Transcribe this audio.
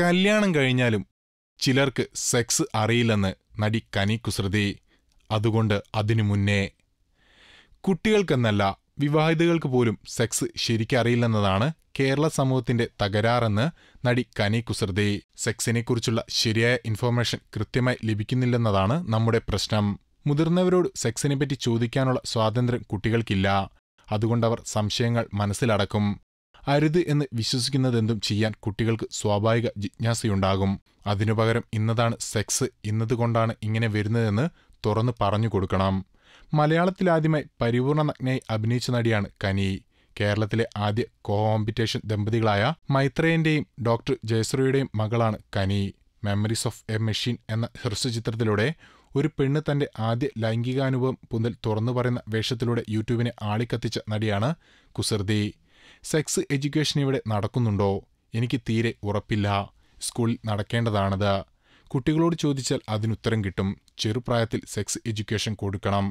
കല്യാണം കഴിഞ്ഞാലും ചിലർക്ക് സെക്സ് അറിയില്ലെന്ന് നടി കനി കുസൃതി അതുകൊണ്ട് അതിനു മുന്നേ കുട്ടികൾക്കെന്നല്ല വിവാഹിതകൾക്ക് പോലും സെക്സ് ശരിക്കറിയില്ലെന്നതാണ് കേരള സമൂഹത്തിന്റെ തകരാറെന്ന് നടി കനി കുസൃതി സെക്സിനെക്കുറിച്ചുള്ള ശരിയായ ഇൻഫോർമേഷൻ കൃത്യമായി ലഭിക്കുന്നില്ലെന്നതാണ് നമ്മുടെ പ്രശ്നം മുതിർന്നവരോട് സെക്സിനെപ്പറ്റി ചോദിക്കാനുള്ള സ്വാതന്ത്ര്യം കുട്ടികൾക്കില്ല അതുകൊണ്ടവർ സംശയങ്ങൾ മനസ്സിലടക്കും അരുത് എന്ന് വിശ്വസിക്കുന്നതെന്തും ചെയ്യാൻ കുട്ടികൾക്ക് സ്വാഭാവിക ജിജ്ഞാസയുണ്ടാകും അതിനു പകരം ഇന്നതാണ് സെക്സ് ഇന്നതുകൊണ്ടാണ് ഇങ്ങനെ വരുന്നതെന്ന് തുറന്നു പറഞ്ഞു കൊടുക്കണം മലയാളത്തിലാദ്യമായി പരിപൂർണ നഗ്നയായി അഭിനയിച്ച നടിയാണ് കനി കേരളത്തിലെ ആദ്യ കോമ്പിറ്റേഷൻ ദമ്പതികളായ മൈത്രേയന്റെയും ഡോക്ടർ ജയശ്രീയുടെയും മകളാണ് Kani memories of a machine എന്ന ഹ്രസ്വചിത്രത്തിലൂടെ ഒരു പെണ്ണ് തന്റെ ആദ്യ ലൈംഗികാനുഭവം പുന്തൽ തുറന്നു പറയുന്ന വേഷത്തിലൂടെ യൂട്യൂബിനെ ആളിക്കത്തിച്ച നടിയാണ് കുസൃതി സെക്സ് എഡ്യൂക്കേഷൻ ഇവിടെ നടക്കുന്നുണ്ടോ എനിക്ക് തീരെ ഉറപ്പില്ല സ്കൂളിൽ നടക്കേണ്ടതാണത് കുട്ടികളോട് ചോദിച്ചാൽ അതിനുത്തരം കിട്ടും ചെറുപ്രായത്തിൽ സെക്സ് എഡ്യൂക്കേഷൻ കൊടുക്കണം